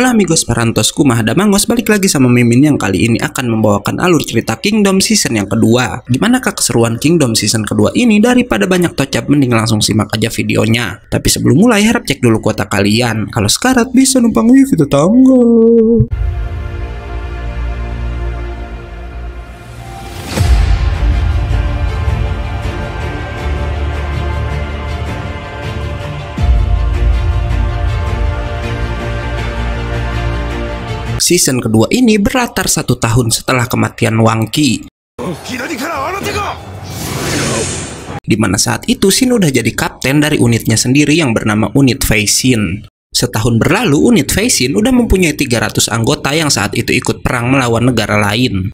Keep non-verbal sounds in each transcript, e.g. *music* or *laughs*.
Hola amigos parantos kumah damangos balik lagi sama Mimin yang kali ini akan membawakan alur cerita Kingdom Season yang kedua. Gimana kak keseruan Kingdom Season kedua ini daripada banyak tocap mending langsung simak aja videonya. Tapi sebelum mulai harap cek dulu kuota kalian. Kalau sekarat bisa numpang wifi tetangga. season kedua ini berlatar satu tahun setelah kematian Wang Qi. Di saat itu Shin udah jadi kapten dari unitnya sendiri yang bernama Unit Feixin. Setahun berlalu, Unit Feixin udah mempunyai 300 anggota yang saat itu ikut perang melawan negara lain.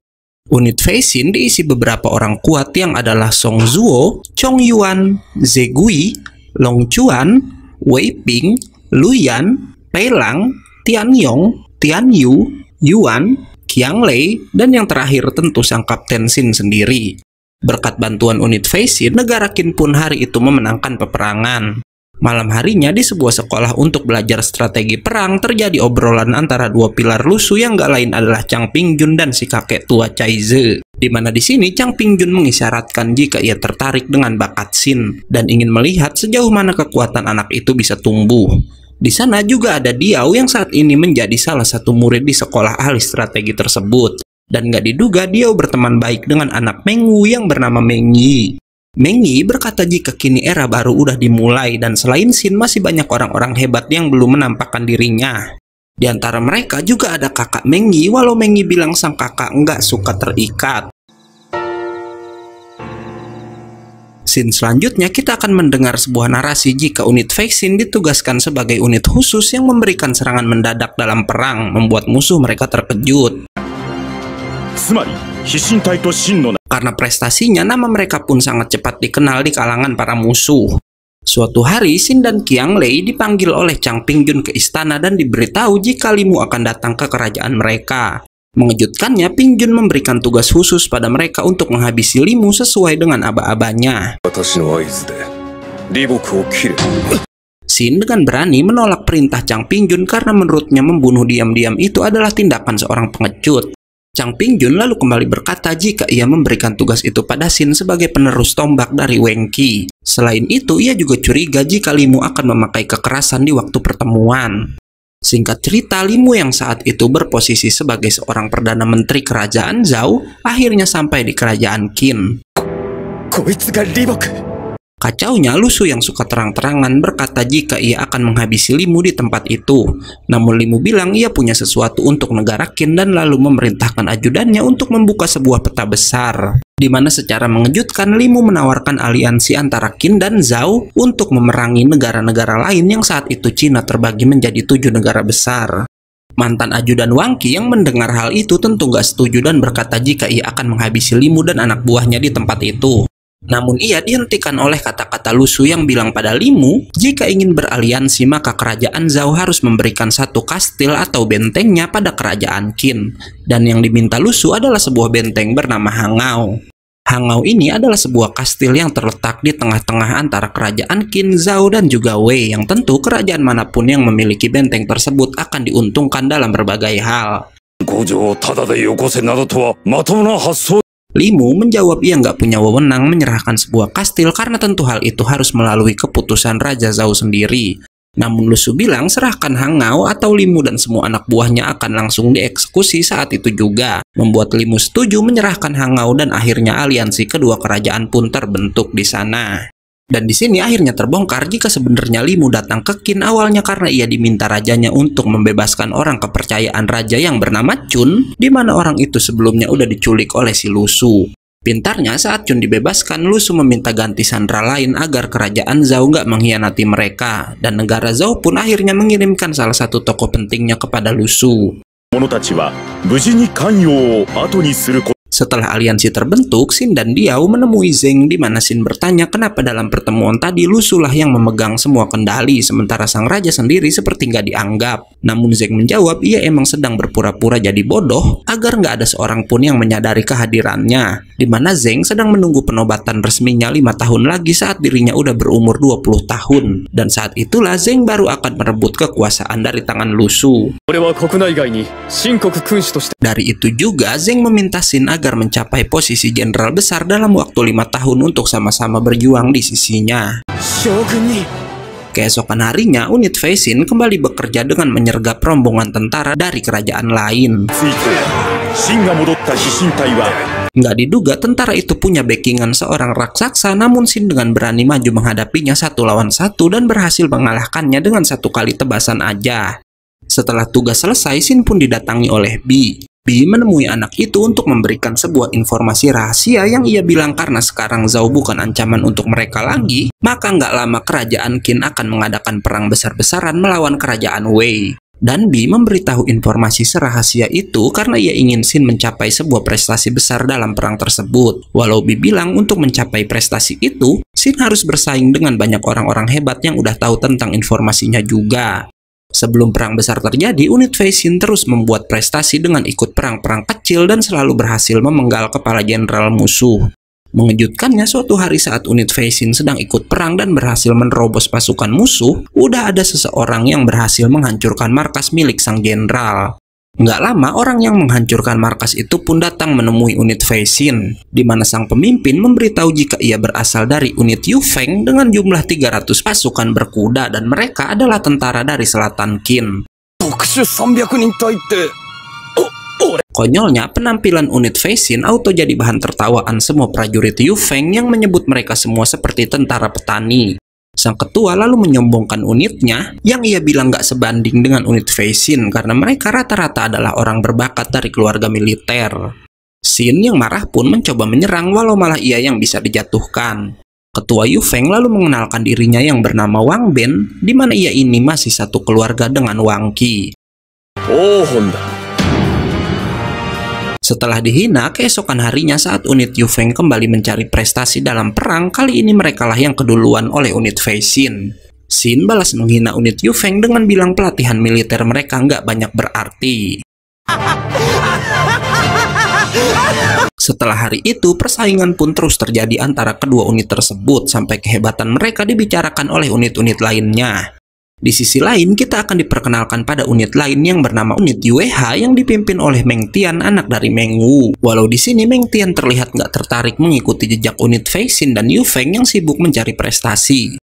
Unit Feixin diisi beberapa orang kuat yang adalah Song Zuo, Chong Yuan, Zegui, Long Chuan, Wei Ping, Lu Yan, Pei Lang, Tian Yong, Tian Yu, Yuan, Qiang Lei, dan yang terakhir tentu sang Kapten Sin sendiri. Berkat bantuan unit Feisin, negara Qin pun hari itu memenangkan peperangan. Malam harinya di sebuah sekolah untuk belajar strategi perang terjadi obrolan antara dua pilar lusuh yang gak lain adalah Chang Pingjun dan si kakek tua Chai Ze. Di mana di sini Chang Pingjun mengisyaratkan jika ia tertarik dengan bakat Sin dan ingin melihat sejauh mana kekuatan anak itu bisa tumbuh. Di sana juga ada Diau yang saat ini menjadi salah satu murid di sekolah ahli strategi tersebut. Dan gak diduga Diau berteman baik dengan anak Meng yang bernama Meng Yi. Meng Yi berkata jika kini era baru udah dimulai dan selain sin masih banyak orang-orang hebat yang belum menampakkan dirinya. Di antara mereka juga ada kakak Meng Yi walau Meng Yi bilang sang kakak nggak suka terikat. vaksin selanjutnya, kita akan mendengar sebuah narasi jika unit vaksin ditugaskan sebagai unit khusus yang memberikan serangan mendadak dalam perang, membuat musuh mereka terkejut. Karena prestasinya, nama mereka pun sangat cepat dikenal di kalangan para musuh. Suatu hari, Sin dan Qiang Lei dipanggil oleh Chang Pingjun ke istana dan diberitahu jika Limu akan datang ke kerajaan mereka. Mengejutkannya, Ping Jun memberikan tugas khusus pada mereka untuk menghabisi Limu sesuai dengan aba-abanya. Sin dengan berani menolak perintah Chang Pingjun karena menurutnya membunuh diam-diam itu adalah tindakan seorang pengecut. Chang Pingjun lalu kembali berkata jika ia memberikan tugas itu pada Sin sebagai penerus tombak dari Weng Qi. Selain itu, ia juga curiga jika Limu akan memakai kekerasan di waktu pertemuan. Singkat cerita, Limu yang saat itu berposisi sebagai seorang Perdana Menteri Kerajaan Zhao akhirnya sampai di Kerajaan Qin. Kacaunya Lusu yang suka terang-terangan berkata jika ia akan menghabisi Limu di tempat itu. Namun Limu bilang ia punya sesuatu untuk negara Kin dan lalu memerintahkan ajudannya untuk membuka sebuah peta besar di mana secara mengejutkan Limu menawarkan aliansi antara Qin dan Zhao untuk memerangi negara-negara lain yang saat itu Cina terbagi menjadi tujuh negara besar. Mantan ajudan Wang Qi yang mendengar hal itu tentu gak setuju dan berkata jika ia akan menghabisi Limu dan anak buahnya di tempat itu. Namun ia dihentikan oleh kata-kata Lusu yang bilang pada Limu, jika ingin beraliansi maka kerajaan Zhao harus memberikan satu kastil atau bentengnya pada kerajaan Qin. Dan yang diminta Lusu adalah sebuah benteng bernama Hangao. Hangau ini adalah sebuah kastil yang terletak di tengah-tengah antara kerajaan Qin, Zhao, dan juga Wei yang tentu kerajaan manapun yang memiliki benteng tersebut akan diuntungkan dalam berbagai hal. Limu menjawab ia nggak punya wewenang menyerahkan sebuah kastil karena tentu hal itu harus melalui keputusan Raja Zhao sendiri. Namun Lusu bilang serahkan Hangau atau Limu dan semua anak buahnya akan langsung dieksekusi saat itu juga. Membuat Limu setuju menyerahkan Hangau dan akhirnya aliansi kedua kerajaan pun terbentuk di sana. Dan di sini akhirnya terbongkar jika sebenarnya Limu datang ke Qin awalnya karena ia diminta rajanya untuk membebaskan orang kepercayaan raja yang bernama Chun, di mana orang itu sebelumnya udah diculik oleh si Lusu. Pintarnya saat Chun dibebaskan, Lusu meminta ganti Sandra lain agar kerajaan Zhao nggak mengkhianati mereka, dan negara Zhao pun akhirnya mengirimkan salah satu tokoh pentingnya kepada Lusu. Setelah aliansi terbentuk, Sin dan Diao menemui Zeng di mana Sin bertanya kenapa dalam pertemuan tadi Lusulah yang memegang semua kendali sementara sang raja sendiri seperti nggak dianggap. Namun Zeng menjawab ia emang sedang berpura-pura jadi bodoh agar nggak ada seorang pun yang menyadari kehadirannya. Di mana Zeng sedang menunggu penobatan resminya lima tahun lagi saat dirinya udah berumur 20 tahun. Dan saat itulah Zeng baru akan merebut kekuasaan dari tangan Lusu. Dari itu juga Zeng meminta Sin agar mencapai posisi jenderal besar dalam waktu lima tahun untuk sama-sama berjuang di sisinya. Keesokan harinya, unit Faisin kembali bekerja dengan menyergap rombongan tentara dari kerajaan lain. Nggak diduga tentara itu punya backingan seorang raksasa, namun Sin dengan berani maju menghadapinya satu lawan satu dan berhasil mengalahkannya dengan satu kali tebasan aja. Setelah tugas selesai, Sin pun didatangi oleh Bi. B menemui anak itu untuk memberikan sebuah informasi rahasia yang ia bilang karena sekarang Zhao bukan ancaman untuk mereka lagi, maka nggak lama kerajaan Qin akan mengadakan perang besar-besaran melawan kerajaan Wei. Dan B memberitahu informasi serahasia itu karena ia ingin Xin mencapai sebuah prestasi besar dalam perang tersebut. Walau B bilang untuk mencapai prestasi itu, Xin harus bersaing dengan banyak orang-orang hebat yang udah tahu tentang informasinya juga. Sebelum perang besar terjadi, unit Faisin terus membuat prestasi dengan ikut perang-perang kecil dan selalu berhasil memenggal kepala jenderal musuh. Mengejutkannya suatu hari saat unit Faisin sedang ikut perang dan berhasil menerobos pasukan musuh, udah ada seseorang yang berhasil menghancurkan markas milik sang jenderal. Nggak lama, orang yang menghancurkan markas itu pun datang menemui unit Feixin, di mana sang pemimpin memberitahu jika ia berasal dari unit Yufeng dengan jumlah 300 pasukan berkuda dan mereka adalah tentara dari selatan Qin. Konyolnya, penampilan unit Feixin auto jadi bahan tertawaan semua prajurit Yufeng yang menyebut mereka semua seperti tentara petani sang ketua lalu menyombongkan unitnya yang ia bilang gak sebanding dengan unit Faisin karena mereka rata-rata adalah orang berbakat dari keluarga militer. Sin yang marah pun mencoba menyerang walau malah ia yang bisa dijatuhkan. Ketua Yu Feng lalu mengenalkan dirinya yang bernama Wang Ben, di mana ia ini masih satu keluarga dengan Wang Qi. Oh Honda, setelah dihina, keesokan harinya saat unit Yufeng kembali mencari prestasi dalam perang, kali ini merekalah yang keduluan oleh unit Fei Xin. Xin balas menghina unit Yufeng dengan bilang pelatihan militer mereka nggak banyak berarti. Setelah hari itu, persaingan pun terus terjadi antara kedua unit tersebut sampai kehebatan mereka dibicarakan oleh unit-unit lainnya. Di sisi lain, kita akan diperkenalkan pada unit lain yang bernama unit UEH yang dipimpin oleh Meng Tian, anak dari Meng Wu. Walau di sini Meng Tian terlihat nggak tertarik mengikuti jejak unit Feixin dan Yu Feng yang sibuk mencari prestasi.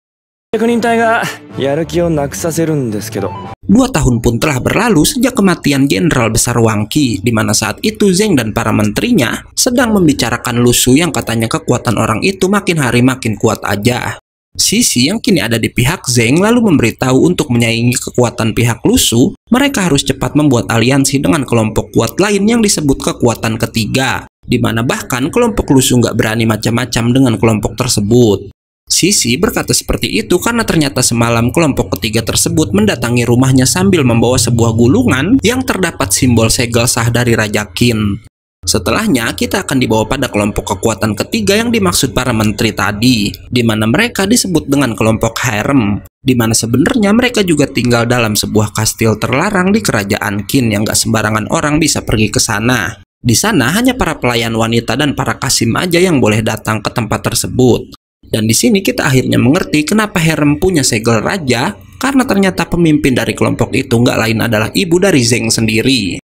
Dua tahun pun telah berlalu sejak kematian Jenderal Besar Wang Qi, di mana saat itu Zeng dan para menterinya sedang membicarakan lusuh yang katanya kekuatan orang itu makin hari makin kuat aja sisi yang kini ada di pihak Zeng lalu memberitahu untuk menyaingi kekuatan pihak Lusu, mereka harus cepat membuat aliansi dengan kelompok kuat lain yang disebut kekuatan ketiga, di mana bahkan kelompok Lusu nggak berani macam-macam dengan kelompok tersebut. Sisi berkata seperti itu karena ternyata semalam kelompok ketiga tersebut mendatangi rumahnya sambil membawa sebuah gulungan yang terdapat simbol segel sah dari Raja Qin. Setelahnya, kita akan dibawa pada kelompok kekuatan ketiga yang dimaksud para menteri tadi, di mana mereka disebut dengan kelompok harem, di mana sebenarnya mereka juga tinggal dalam sebuah kastil terlarang di kerajaan Qin yang gak sembarangan orang bisa pergi ke sana. Di sana hanya para pelayan wanita dan para kasim aja yang boleh datang ke tempat tersebut. Dan di sini kita akhirnya mengerti kenapa Harem punya segel raja, karena ternyata pemimpin dari kelompok itu gak lain adalah ibu dari Zeng sendiri.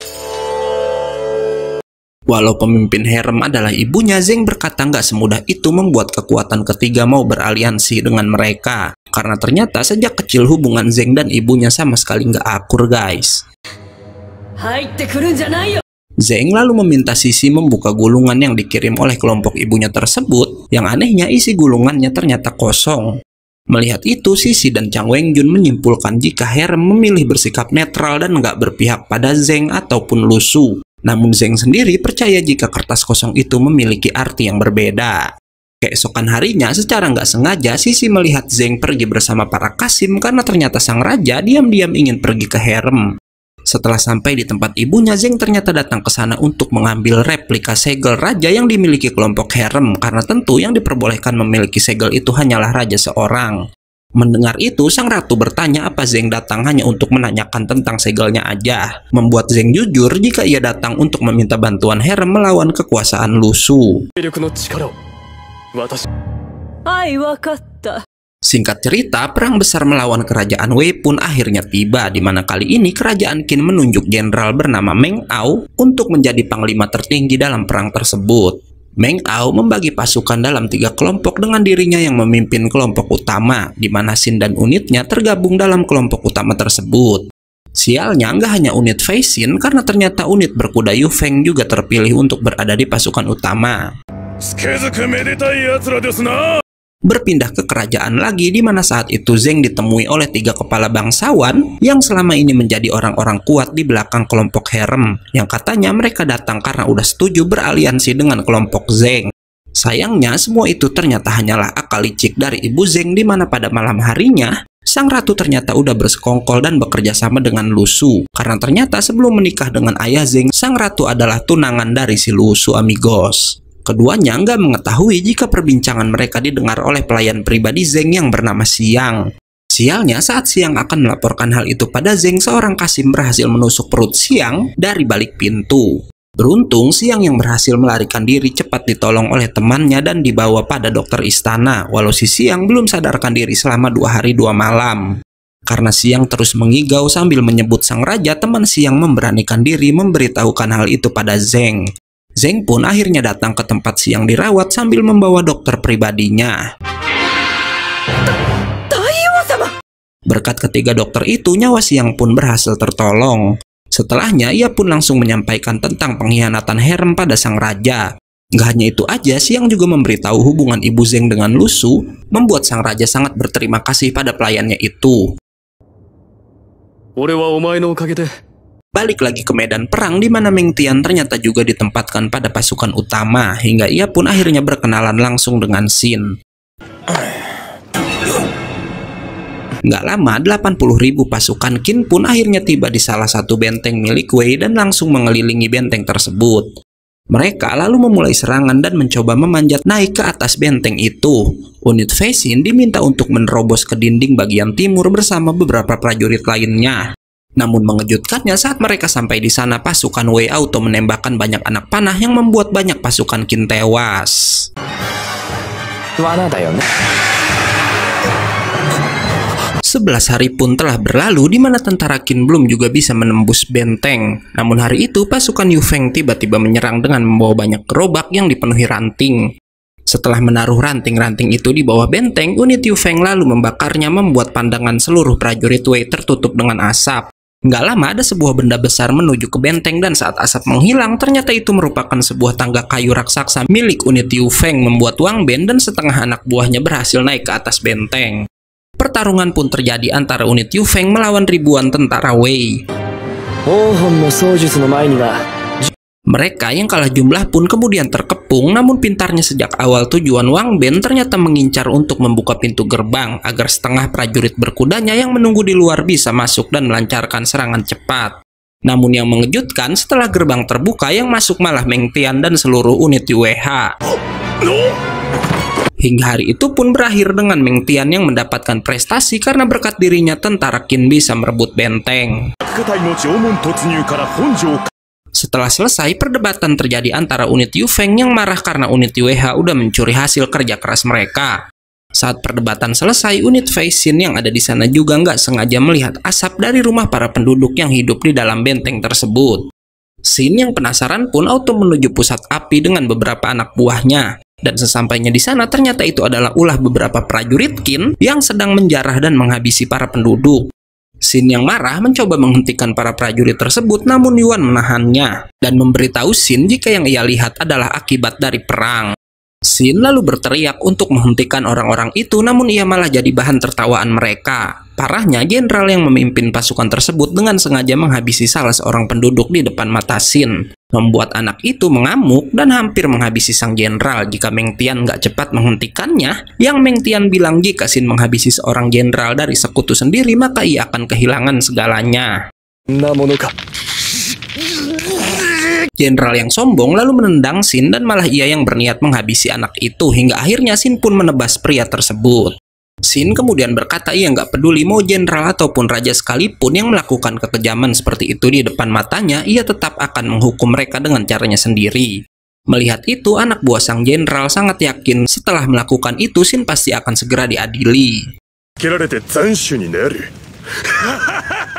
Walau pemimpin harem adalah ibunya, Zeng berkata nggak semudah itu membuat kekuatan ketiga mau beraliansi dengan mereka. Karena ternyata sejak kecil hubungan Zeng dan ibunya sama sekali nggak akur guys. Zeng lalu meminta Sisi membuka gulungan yang dikirim oleh kelompok ibunya tersebut, yang anehnya isi gulungannya ternyata kosong. Melihat itu, Sisi dan Chang Weng Jun menyimpulkan jika herem memilih bersikap netral dan nggak berpihak pada Zeng ataupun Lusu. Namun Zeng sendiri percaya jika kertas kosong itu memiliki arti yang berbeda. Keesokan harinya, secara nggak sengaja, Sisi melihat Zeng pergi bersama para Kasim karena ternyata sang raja diam-diam ingin pergi ke harem. Setelah sampai di tempat ibunya, Zeng ternyata datang ke sana untuk mengambil replika segel raja yang dimiliki kelompok harem karena tentu yang diperbolehkan memiliki segel itu hanyalah raja seorang. Mendengar itu, sang ratu bertanya apa Zeng datang hanya untuk menanyakan tentang segelnya aja. Membuat Zeng jujur jika ia datang untuk meminta bantuan Herm melawan kekuasaan Lusu. Singkat cerita, perang besar melawan kerajaan Wei pun akhirnya tiba, di mana kali ini kerajaan Qin menunjuk jenderal bernama Meng Ao untuk menjadi panglima tertinggi dalam perang tersebut. Meng Ao membagi pasukan dalam tiga kelompok dengan dirinya yang memimpin kelompok utama, di mana Sin dan unitnya tergabung dalam kelompok utama tersebut. Sialnya, nggak hanya unit Fei Xin karena ternyata unit berkuda Yu Feng juga terpilih untuk berada di pasukan utama berpindah ke kerajaan lagi di mana saat itu Zeng ditemui oleh tiga kepala bangsawan yang selama ini menjadi orang-orang kuat di belakang kelompok Harem yang katanya mereka datang karena udah setuju beraliansi dengan kelompok Zeng. Sayangnya semua itu ternyata hanyalah akal licik dari ibu Zeng di mana pada malam harinya Sang ratu ternyata udah bersekongkol dan bekerja sama dengan Lusu karena ternyata sebelum menikah dengan ayah Zeng, sang ratu adalah tunangan dari si Lusu Amigos. Keduanya nggak mengetahui jika perbincangan mereka didengar oleh pelayan pribadi Zeng yang bernama Siang. Sialnya saat Siang akan melaporkan hal itu pada Zeng, seorang Kasim berhasil menusuk perut Siang dari balik pintu. Beruntung, Siang yang berhasil melarikan diri cepat ditolong oleh temannya dan dibawa pada dokter istana, walau si Siang belum sadarkan diri selama dua hari dua malam. Karena Siang terus mengigau sambil menyebut sang raja, teman Siang memberanikan diri memberitahukan hal itu pada Zeng. Zeng pun akhirnya datang ke tempat siang dirawat sambil membawa dokter pribadinya. Berkat ketiga dokter itu, nyawa siang pun berhasil tertolong. Setelahnya, ia pun langsung menyampaikan tentang pengkhianatan Herm pada sang raja. Gak hanya itu aja, Siang juga memberitahu hubungan ibu Zeng dengan Lusu, membuat sang raja sangat berterima kasih pada pelayannya itu balik lagi ke medan perang di mana Ming Tian ternyata juga ditempatkan pada pasukan utama hingga ia pun akhirnya berkenalan langsung dengan Xin. Gak lama, 80 ribu pasukan Qin pun akhirnya tiba di salah satu benteng milik Wei dan langsung mengelilingi benteng tersebut. Mereka lalu memulai serangan dan mencoba memanjat naik ke atas benteng itu. Unit Fei Xin diminta untuk menerobos ke dinding bagian timur bersama beberapa prajurit lainnya. Namun mengejutkannya saat mereka sampai di sana pasukan Wei Auto menembakkan banyak anak panah yang membuat banyak pasukan Qin tewas. Ya, Sebelas hari pun telah berlalu di mana tentara Qin belum juga bisa menembus benteng. Namun hari itu pasukan Yu Feng tiba-tiba menyerang dengan membawa banyak gerobak yang dipenuhi ranting. Setelah menaruh ranting-ranting itu di bawah benteng, unit Yu Feng lalu membakarnya membuat pandangan seluruh prajurit Wei tertutup dengan asap. Nggak lama ada sebuah benda besar menuju ke benteng dan saat asap menghilang, ternyata itu merupakan sebuah tangga kayu raksasa milik unit Yu Feng membuat Wang Ben dan setengah anak buahnya berhasil naik ke atas benteng. Pertarungan pun terjadi antara unit Yu Feng melawan ribuan tentara Wei. Oh, mereka yang kalah jumlah pun kemudian terkepung namun pintarnya sejak awal tujuan Wang Ben ternyata mengincar untuk membuka pintu gerbang agar setengah prajurit berkudanya yang menunggu di luar bisa masuk dan melancarkan serangan cepat. Namun yang mengejutkan setelah gerbang terbuka yang masuk malah Meng Tian dan seluruh unit UEH. Hingga hari itu pun berakhir dengan Meng Tian yang mendapatkan prestasi karena berkat dirinya tentara Qin bisa merebut benteng. Setelah selesai, perdebatan terjadi antara unit Yufeng yang marah karena unit UEH udah mencuri hasil kerja keras mereka. Saat perdebatan selesai, unit Feixin yang ada di sana juga nggak sengaja melihat asap dari rumah para penduduk yang hidup di dalam benteng tersebut. Sin yang penasaran pun auto menuju pusat api dengan beberapa anak buahnya. Dan sesampainya di sana ternyata itu adalah ulah beberapa prajurit Qin yang sedang menjarah dan menghabisi para penduduk. Sin yang marah mencoba menghentikan para prajurit tersebut namun Yuan menahannya dan memberitahu Sin jika yang ia lihat adalah akibat dari perang. Sin lalu berteriak untuk menghentikan orang-orang itu namun ia malah jadi bahan tertawaan mereka. Parahnya, jenderal yang memimpin pasukan tersebut dengan sengaja menghabisi salah seorang penduduk di depan mata Sin. Membuat anak itu mengamuk dan hampir menghabisi sang jenderal jika Meng Tian gak cepat menghentikannya. Yang Meng Tian bilang jika Sin menghabisi seorang jenderal dari sekutu sendiri maka ia akan kehilangan segalanya. Namonoka. Jenderal yang sombong lalu menendang Sin dan malah ia yang berniat menghabisi anak itu hingga akhirnya Sin pun menebas pria tersebut. Sin kemudian berkata ia nggak peduli mau jenderal ataupun raja sekalipun yang melakukan kekejaman seperti itu di depan matanya, ia tetap akan menghukum mereka dengan caranya sendiri. Melihat itu, anak buah sang jenderal sangat yakin setelah melakukan itu Sin pasti akan segera diadili.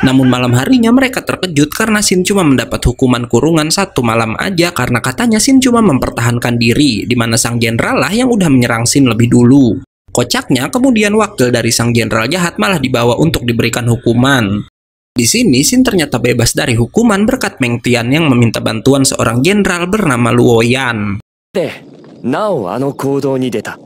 Namun malam harinya mereka terkejut karena Shin cuma mendapat hukuman kurungan satu malam aja karena katanya Shin cuma mempertahankan diri, di mana sang jenderal lah yang udah menyerang Shin lebih dulu. Kocaknya, kemudian wakil dari sang jenderal jahat malah dibawa untuk diberikan hukuman. Di sini, Shin ternyata bebas dari hukuman berkat Meng Tian yang meminta bantuan seorang jenderal bernama Luoyan. Now, ano kodo ni deta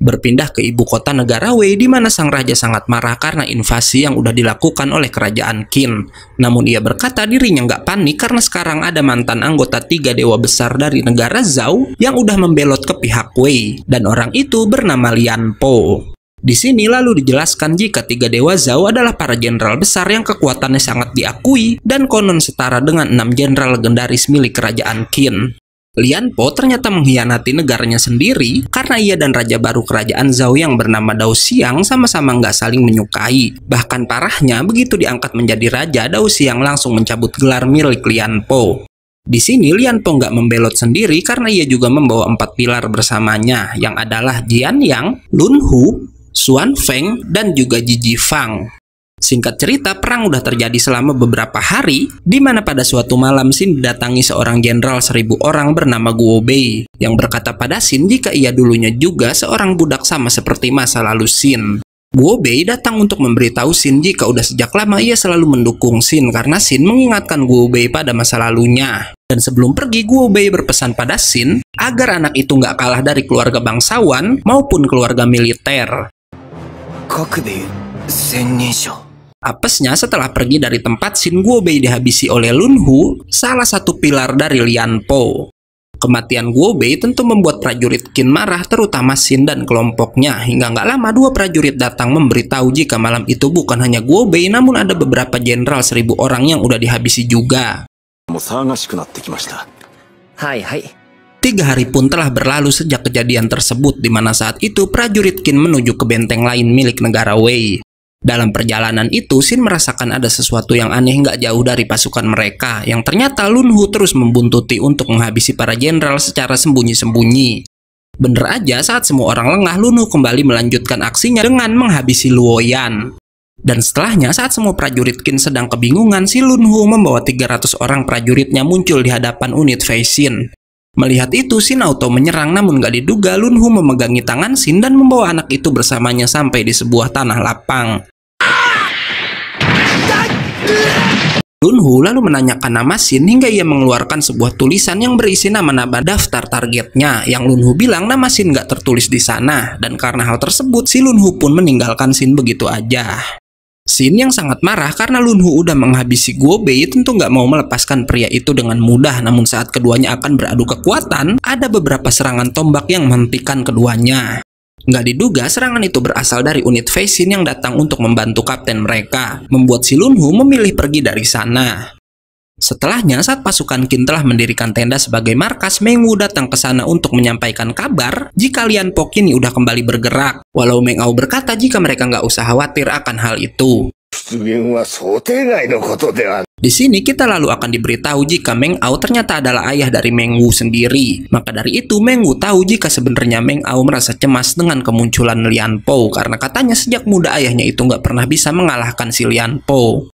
berpindah ke ibu kota negara Wei di mana sang raja sangat marah karena invasi yang sudah dilakukan oleh kerajaan Qin. Namun ia berkata dirinya nggak panik karena sekarang ada mantan anggota tiga dewa besar dari negara Zhao yang udah membelot ke pihak Wei dan orang itu bernama Lian Po. Di sini lalu dijelaskan jika tiga dewa Zhao adalah para jenderal besar yang kekuatannya sangat diakui dan konon setara dengan enam jenderal legendaris milik kerajaan Qin. Lian Po ternyata mengkhianati negaranya sendiri karena ia dan raja baru kerajaan Zhao yang bernama Dao Xiang sama-sama nggak saling menyukai. Bahkan parahnya, begitu diangkat menjadi raja, Dao Xiang langsung mencabut gelar milik Lian Po. Di sini Lian Po nggak membelot sendiri karena ia juga membawa empat pilar bersamanya yang adalah Jian Yang, Lun Hu, Xuan Feng, dan juga Ji Ji Fang. Singkat cerita, perang udah terjadi selama beberapa hari, di mana pada suatu malam Sin didatangi seorang jenderal seribu orang bernama Guo Bei, yang berkata pada Sin jika ia dulunya juga seorang budak sama seperti masa lalu Sin. Guo Bei datang untuk memberitahu Sin jika udah sejak lama ia selalu mendukung Sin karena Sin mengingatkan Guo Bei pada masa lalunya. Dan sebelum pergi, Guo Bei berpesan pada Sin agar anak itu nggak kalah dari keluarga bangsawan maupun keluarga militer. 1000人称 Apesnya setelah pergi dari tempat Shin Guobei dihabisi oleh Lunhu, salah satu pilar dari Lian Po. Kematian Guobei tentu membuat prajurit Qin marah terutama Shin dan kelompoknya hingga nggak lama dua prajurit datang memberitahu jika malam itu bukan hanya Guobei namun ada beberapa jenderal seribu orang yang udah dihabisi juga. Hai hai. Tiga hari pun telah berlalu sejak kejadian tersebut di mana saat itu prajurit Qin menuju ke benteng lain milik negara Wei. Dalam perjalanan itu, Sin merasakan ada sesuatu yang aneh nggak jauh dari pasukan mereka, yang ternyata Lunhu terus membuntuti untuk menghabisi para jenderal secara sembunyi-sembunyi. Bener aja saat semua orang lengah, Lunhu kembali melanjutkan aksinya dengan menghabisi Luoyan. Dan setelahnya saat semua prajurit Qin sedang kebingungan, si Lunhu membawa 300 orang prajuritnya muncul di hadapan unit Fei Xin. Melihat itu, Sin Auto menyerang namun gak diduga Lunhu memegangi tangan Sin dan membawa anak itu bersamanya sampai di sebuah tanah lapang. Dunhu lalu menanyakan nama Sin hingga ia mengeluarkan sebuah tulisan yang berisi nama-nama daftar targetnya yang Lunhu bilang nama Sin gak tertulis di sana dan karena hal tersebut si Lunhu pun meninggalkan Sin begitu aja. Sin yang sangat marah karena Lunhu udah menghabisi Gobei tentu gak mau melepaskan pria itu dengan mudah namun saat keduanya akan beradu kekuatan ada beberapa serangan tombak yang menghentikan keduanya. Nggak diduga serangan itu berasal dari unit Faisin yang datang untuk membantu kapten mereka, membuat si Lunhu memilih pergi dari sana. Setelahnya, saat pasukan Qin telah mendirikan tenda sebagai markas, Meng Wu datang ke sana untuk menyampaikan kabar jika Lian Po kini udah kembali bergerak. Walau Meng Ao berkata jika mereka nggak usah khawatir akan hal itu. Di sini kita lalu akan diberitahu jika Meng Ao ternyata adalah ayah dari Meng Wu sendiri. Maka dari itu Meng Wu tahu jika sebenarnya Meng Ao merasa cemas dengan kemunculan Lian Po karena katanya sejak muda ayahnya itu nggak pernah bisa mengalahkan si Lian Po.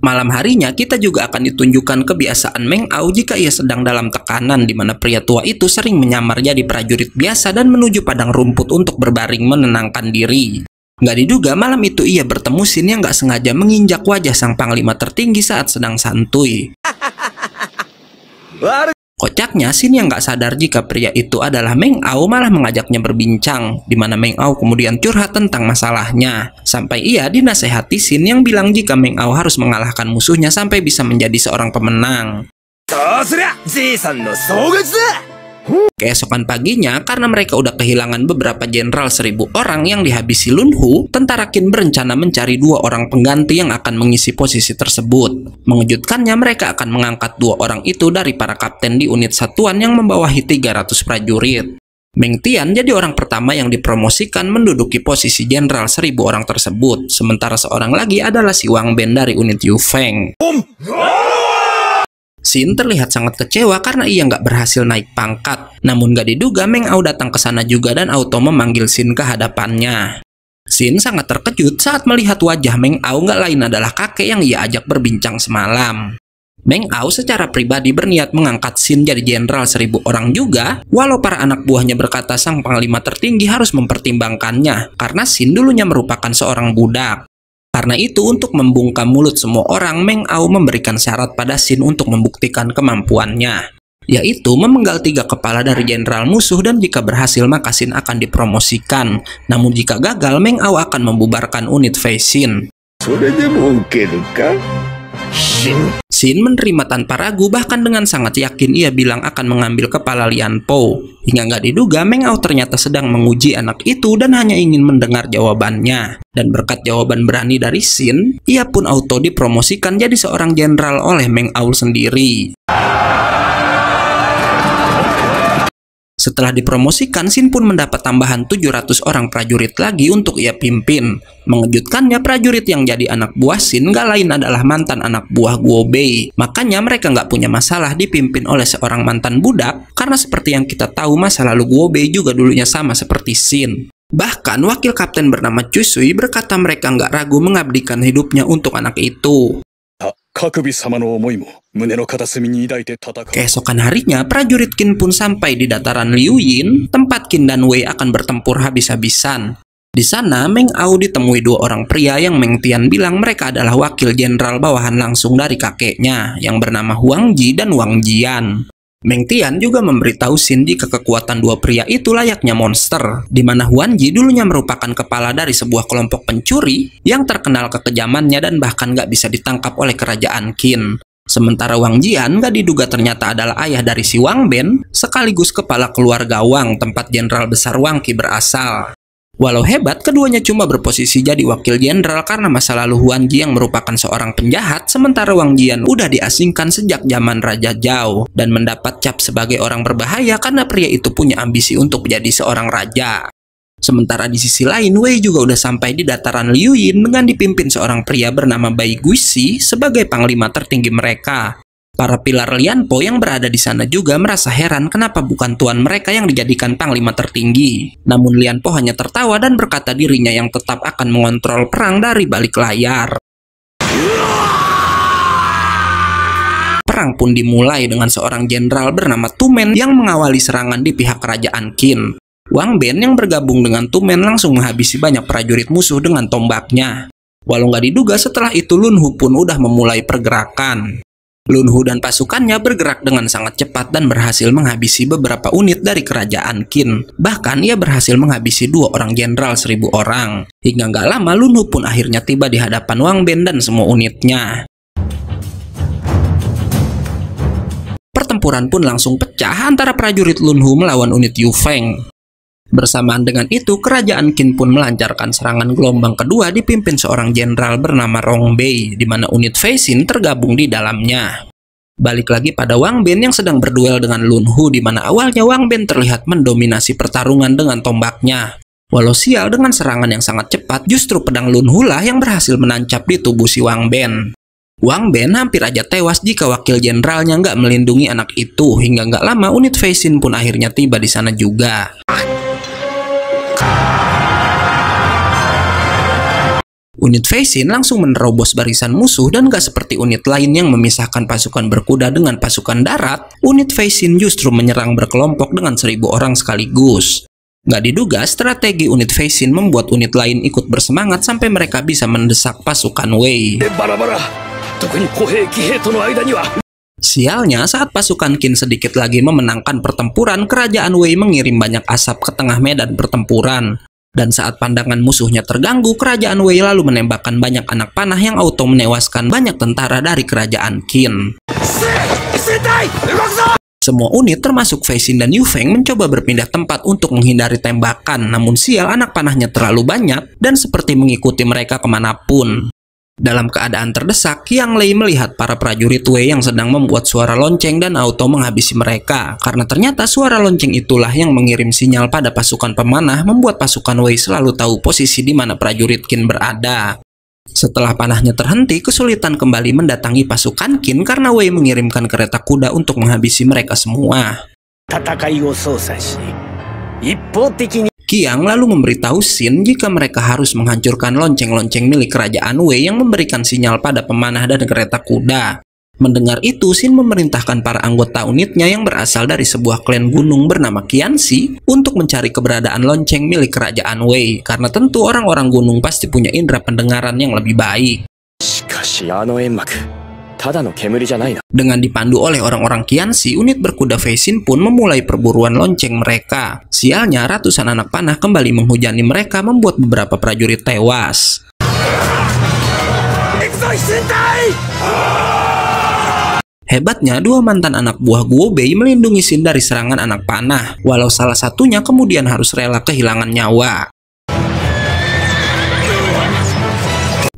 Malam harinya kita juga akan ditunjukkan kebiasaan Meng Ao jika ia sedang dalam tekanan di mana pria tua itu sering menyamar jadi prajurit biasa dan menuju padang rumput untuk berbaring menenangkan diri. Gak diduga malam itu ia bertemu Sin yang gak sengaja menginjak wajah sang panglima tertinggi saat sedang santuy. *laughs* Kocaknya, Sin yang gak sadar jika pria itu adalah Meng Ao malah mengajaknya berbincang, di mana Meng Ao kemudian curhat tentang masalahnya. Sampai ia dinasehati Sin yang bilang jika Meng Ao harus mengalahkan musuhnya sampai bisa menjadi seorang pemenang. Keesokan paginya, karena mereka udah kehilangan beberapa jenderal seribu orang yang dihabisi Lunhu, tentara Qin berencana mencari dua orang pengganti yang akan mengisi posisi tersebut. Mengejutkannya, mereka akan mengangkat dua orang itu dari para kapten di unit satuan yang membawahi 300 prajurit. Meng Tian jadi orang pertama yang dipromosikan menduduki posisi jenderal seribu orang tersebut, sementara seorang lagi adalah si Wang Ben dari unit Yu Feng. Um. Sin terlihat sangat kecewa karena ia nggak berhasil naik pangkat. Namun gak diduga Meng Ao datang ke sana juga dan Auto memanggil Sin ke hadapannya. Sin sangat terkejut saat melihat wajah Meng Ao nggak lain adalah kakek yang ia ajak berbincang semalam. Meng Ao secara pribadi berniat mengangkat Sin jadi jenderal seribu orang juga, walau para anak buahnya berkata sang panglima tertinggi harus mempertimbangkannya, karena Sin dulunya merupakan seorang budak. Karena itu, untuk membungkam mulut semua orang, Meng Ao memberikan syarat pada Sin untuk membuktikan kemampuannya. Yaitu memenggal tiga kepala dari jenderal musuh dan jika berhasil maka Sin akan dipromosikan. Namun jika gagal, Meng Ao akan membubarkan unit Fei Sin. Sudah kan? Shin. Shin menerima tanpa ragu bahkan dengan sangat yakin ia bilang akan mengambil kepala Lian Po. Hingga nggak diduga Meng Ao ternyata sedang menguji anak itu dan hanya ingin mendengar jawabannya. Dan berkat jawaban berani dari Shin, ia pun auto dipromosikan jadi seorang jenderal oleh Meng Ao sendiri. Setelah dipromosikan, Sin pun mendapat tambahan 700 orang prajurit lagi untuk ia pimpin. Mengejutkannya prajurit yang jadi anak buah Sin gak lain adalah mantan anak buah Guo Bei. Makanya mereka gak punya masalah dipimpin oleh seorang mantan budak, karena seperti yang kita tahu masa lalu Guo Bei juga dulunya sama seperti Sin. Bahkan wakil kapten bernama Sui berkata mereka nggak ragu mengabdikan hidupnya untuk anak itu. Keesokan harinya, prajurit Qin pun sampai di dataran Liu Yin, tempat Qin dan Wei akan bertempur habis-habisan. Di sana, Meng Ao ditemui dua orang pria yang Meng Tian bilang mereka adalah wakil jenderal bawahan langsung dari kakeknya, yang bernama Huang Ji dan Wang Jian. Meng Tian juga memberitahu Cindy ke kekuatan dua pria itu layaknya monster, di mana Huan Ji dulunya merupakan kepala dari sebuah kelompok pencuri yang terkenal kekejamannya dan bahkan gak bisa ditangkap oleh kerajaan Qin. Sementara Wang Jian gak diduga ternyata adalah ayah dari si Wang Ben, sekaligus kepala keluarga Wang tempat Jenderal Besar Wang Qi berasal. Walau hebat, keduanya cuma berposisi jadi wakil jenderal karena masa lalu Huan Ji yang merupakan seorang penjahat, sementara Wang Jian udah diasingkan sejak zaman Raja Zhao dan mendapat cap sebagai orang berbahaya karena pria itu punya ambisi untuk menjadi seorang raja. Sementara di sisi lain, Wei juga udah sampai di dataran Liu Yin dengan dipimpin seorang pria bernama Bai Guisi sebagai panglima tertinggi mereka. Para pilar Lianpo yang berada di sana juga merasa heran kenapa bukan tuan mereka yang dijadikan panglima tertinggi. Namun Lianpo hanya tertawa dan berkata dirinya yang tetap akan mengontrol perang dari balik layar. Perang pun dimulai dengan seorang jenderal bernama Tumen yang mengawali serangan di pihak kerajaan Qin. Wang Ben yang bergabung dengan Tumen langsung menghabisi banyak prajurit musuh dengan tombaknya. Walau nggak diduga setelah itu Lun Hu pun udah memulai pergerakan. Lunhu dan pasukannya bergerak dengan sangat cepat dan berhasil menghabisi beberapa unit dari kerajaan Qin. Bahkan ia berhasil menghabisi dua orang jenderal seribu orang. Hingga nggak lama Lunhu pun akhirnya tiba di hadapan Wang Ben dan semua unitnya. Pertempuran pun langsung pecah antara prajurit Lunhu melawan unit Yu Feng. Bersamaan dengan itu, kerajaan Qin pun melancarkan serangan gelombang kedua dipimpin seorang jenderal bernama Rong Bei, di mana unit Feixin tergabung di dalamnya. Balik lagi pada Wang Bin yang sedang berduel dengan Lun Hu di mana awalnya Wang Bin terlihat mendominasi pertarungan dengan tombaknya. Walau sial dengan serangan yang sangat cepat, justru pedang Lun Hu lah yang berhasil menancap di tubuh si Wang Bin. Wang Ben hampir aja tewas jika wakil jenderalnya nggak melindungi anak itu hingga nggak lama unit Feixin pun akhirnya tiba di sana juga. Unit Facing langsung menerobos barisan musuh dan gak seperti unit lain yang memisahkan pasukan berkuda dengan pasukan darat, unit Facing justru menyerang berkelompok dengan seribu orang sekaligus. Gak diduga, strategi unit Facing membuat unit lain ikut bersemangat sampai mereka bisa mendesak pasukan Wei. Sialnya, saat pasukan Qin sedikit lagi memenangkan pertempuran, kerajaan Wei mengirim banyak asap ke tengah medan pertempuran. Dan saat pandangan musuhnya terganggu, kerajaan Wei lalu menembakkan banyak anak panah yang auto menewaskan banyak tentara dari kerajaan Qin. Semua unit termasuk Feixin dan Yu Feng mencoba berpindah tempat untuk menghindari tembakan, namun sial anak panahnya terlalu banyak dan seperti mengikuti mereka kemanapun. Dalam keadaan terdesak, Yang Lei melihat para prajurit Wei yang sedang membuat suara lonceng dan auto menghabisi mereka karena ternyata suara lonceng itulah yang mengirim sinyal pada pasukan pemanah membuat pasukan Wei selalu tahu posisi di mana prajurit Qin berada. Setelah panahnya terhenti, kesulitan kembali mendatangi pasukan Qin karena Wei mengirimkan kereta kuda untuk menghabisi mereka semua. Qiang lalu memberitahu Xin jika mereka harus menghancurkan lonceng-lonceng milik kerajaan Wei yang memberikan sinyal pada pemanah dan kereta kuda. Mendengar itu, Xin memerintahkan para anggota unitnya yang berasal dari sebuah klan gunung bernama Qianxi untuk mencari keberadaan lonceng milik kerajaan Wei, karena tentu orang-orang gunung pasti punya indera pendengaran yang lebih baik. Dengan dipandu oleh orang-orang Kiansi, unit berkuda Feisin pun memulai perburuan lonceng mereka. Sialnya, ratusan anak panah kembali menghujani mereka membuat beberapa prajurit tewas. Hebatnya, dua mantan anak buah Guo Bei melindungi Sin dari serangan anak panah, walau salah satunya kemudian harus rela kehilangan nyawa.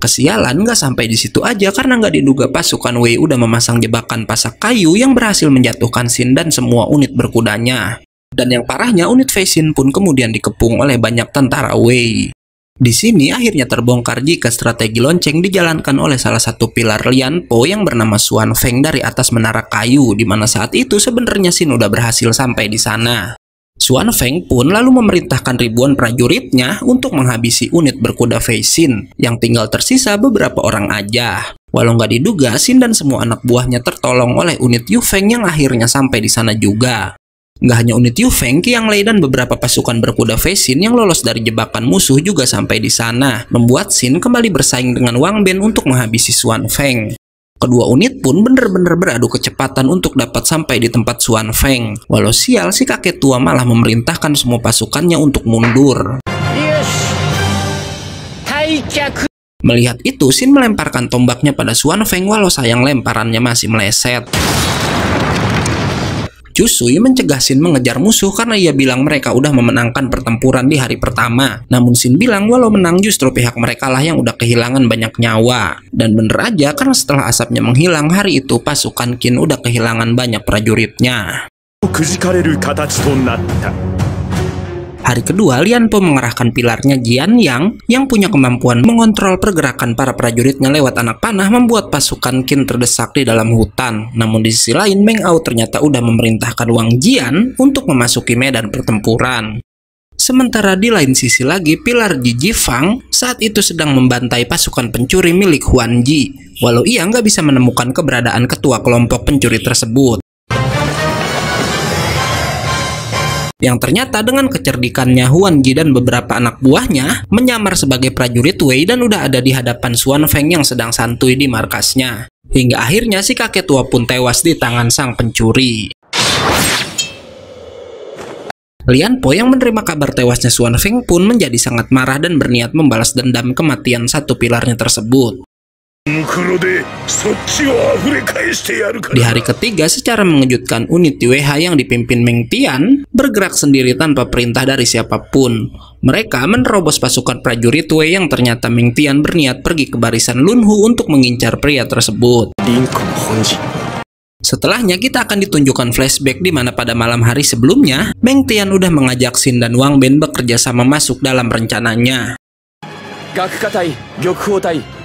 Kesialan nggak sampai di situ aja karena nggak diduga pasukan Wei udah memasang jebakan pasak kayu yang berhasil menjatuhkan Xin dan semua unit berkudanya. Dan yang parahnya unit Fei Xin pun kemudian dikepung oleh banyak tentara Wei. Di sini akhirnya terbongkar jika strategi lonceng dijalankan oleh salah satu pilar Po yang bernama Xuan Feng dari atas menara kayu di mana saat itu sebenarnya Xin udah berhasil sampai di sana. Xuan Feng pun lalu memerintahkan ribuan prajuritnya untuk menghabisi unit berkuda Feixin yang tinggal tersisa beberapa orang aja. Walau nggak diduga, Xin dan semua anak buahnya tertolong oleh unit Yu Feng yang akhirnya sampai di sana juga. Nggak hanya unit Yu Feng, Qiang Lei dan beberapa pasukan berkuda Feixin yang lolos dari jebakan musuh juga sampai di sana, membuat Xin kembali bersaing dengan Wang Ben untuk menghabisi Xuan Feng. Kedua unit pun benar-benar beradu kecepatan untuk dapat sampai di tempat Suan Feng. Walau sial, si kakek tua malah memerintahkan semua pasukannya untuk mundur. Melihat itu, Sin melemparkan tombaknya pada Suan Feng walau sayang lemparannya masih meleset. Jusui mencegah Sin mengejar musuh karena ia bilang mereka udah memenangkan pertempuran di hari pertama. Namun Sin bilang walau menang justru pihak mereka lah yang udah kehilangan banyak nyawa. Dan bener aja karena setelah asapnya menghilang hari itu pasukan Kin udah kehilangan banyak prajuritnya. Hari kedua, Lian Lianpo mengerahkan pilarnya Jian Yang yang punya kemampuan mengontrol pergerakan para prajuritnya lewat anak panah membuat pasukan Qin terdesak di dalam hutan. Namun di sisi lain, Meng Ao ternyata sudah memerintahkan Wang Jian untuk memasuki medan pertempuran. Sementara di lain sisi lagi, pilar Ji Fang saat itu sedang membantai pasukan pencuri milik Huan Ji, walau ia nggak bisa menemukan keberadaan ketua kelompok pencuri tersebut. yang ternyata dengan kecerdikannya Huan Ji dan beberapa anak buahnya menyamar sebagai prajurit Wei dan udah ada di hadapan Xuan Feng yang sedang santuy di markasnya. Hingga akhirnya si kakek tua pun tewas di tangan sang pencuri. Lian Po yang menerima kabar tewasnya Xuan Feng pun menjadi sangat marah dan berniat membalas dendam kematian satu pilarnya tersebut. Di hari ketiga, secara mengejutkan unit UEH yang dipimpin Meng Tian bergerak sendiri tanpa perintah dari siapapun. Mereka menerobos pasukan prajurit Wei yang ternyata Meng Tian berniat pergi ke barisan Lunhu untuk mengincar pria tersebut. Setelahnya kita akan ditunjukkan flashback di mana pada malam hari sebelumnya, Meng Tian udah mengajak Xin dan Wang Ben bekerja sama masuk dalam rencananya.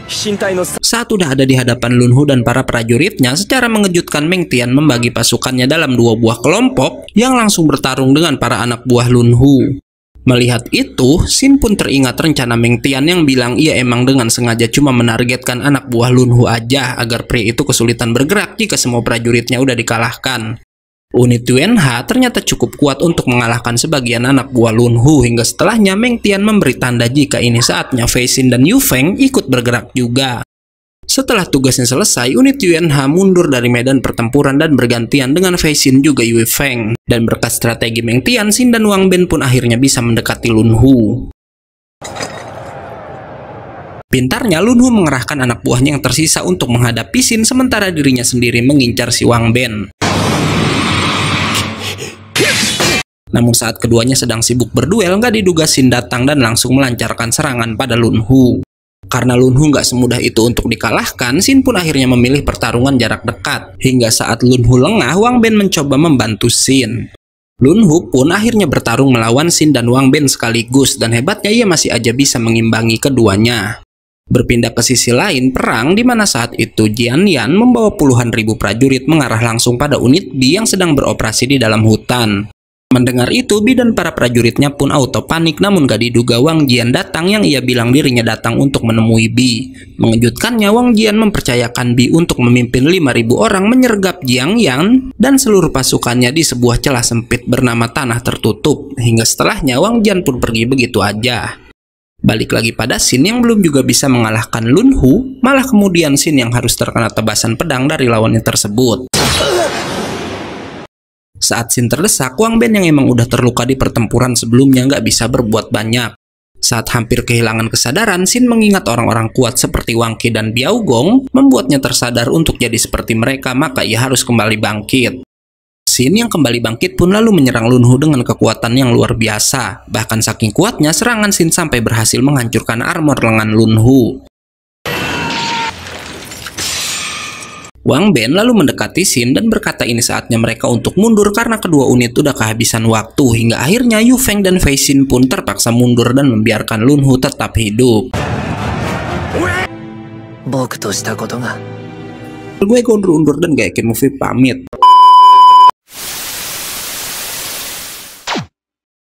Saat sudah ada di hadapan Lunhu dan para prajuritnya, secara mengejutkan Meng Tian membagi pasukannya dalam dua buah kelompok yang langsung bertarung dengan para anak buah Lunhu. Melihat itu, Sin pun teringat rencana Meng Tian yang bilang ia emang dengan sengaja cuma menargetkan anak buah Lunhu aja agar pria itu kesulitan bergerak jika semua prajuritnya udah dikalahkan. Unit Ha ternyata cukup kuat untuk mengalahkan sebagian anak buah Lunhu hingga setelahnya Meng Tian memberi tanda jika ini saatnya Fei Xin dan Yu Feng ikut bergerak juga. Setelah tugasnya selesai, unit Ha mundur dari medan pertempuran dan bergantian dengan Fei Xin juga Yu Feng. Dan berkat strategi Meng Tian, Xin dan Wang Ben pun akhirnya bisa mendekati Lunhu. Pintarnya, Lunhu mengerahkan anak buahnya yang tersisa untuk menghadapi Xin sementara dirinya sendiri mengincar si Wang Ben. Namun saat keduanya sedang sibuk berduel, nggak diduga Sin datang dan langsung melancarkan serangan pada Lun Hu. Karena Lun Hu nggak semudah itu untuk dikalahkan, Sin pun akhirnya memilih pertarungan jarak dekat. Hingga saat Lun Hu lengah, Wang Ben mencoba membantu Sin. Lun Hu pun akhirnya bertarung melawan Sin dan Wang Ben sekaligus dan hebatnya ia masih aja bisa mengimbangi keduanya. Berpindah ke sisi lain perang di mana saat itu Jian Yan membawa puluhan ribu prajurit mengarah langsung pada unit B yang sedang beroperasi di dalam hutan. Mendengar itu, Bi dan para prajuritnya pun auto panik namun gak diduga Wang Jian datang yang ia bilang dirinya datang untuk menemui Bi. Mengejutkannya, Wang Jian mempercayakan Bi untuk memimpin 5.000 orang menyergap Jiang Yang dan seluruh pasukannya di sebuah celah sempit bernama Tanah Tertutup. Hingga setelahnya, Wang Jian pun pergi begitu aja. Balik lagi pada Sin yang belum juga bisa mengalahkan Lun Hu, malah kemudian Sin yang harus terkena tebasan pedang dari lawannya tersebut. Saat Shin terdesak, Wang Ben yang emang udah terluka di pertempuran sebelumnya nggak bisa berbuat banyak. Saat hampir kehilangan kesadaran, Sin mengingat orang-orang kuat seperti Wang Qi dan Biao Gong, membuatnya tersadar untuk jadi seperti mereka, maka ia harus kembali bangkit. Sin yang kembali bangkit pun lalu menyerang Lunhu dengan kekuatan yang luar biasa. Bahkan saking kuatnya, serangan Sin sampai berhasil menghancurkan armor lengan Lunhu. Wang Ben lalu mendekati Sin dan berkata ini saatnya mereka untuk mundur karena kedua unit sudah kehabisan waktu hingga akhirnya Yu Feng dan Fei Xin pun terpaksa mundur dan membiarkan Lun Hu tetap hidup. Gue gondrung undur dan gak yakin movie pamit.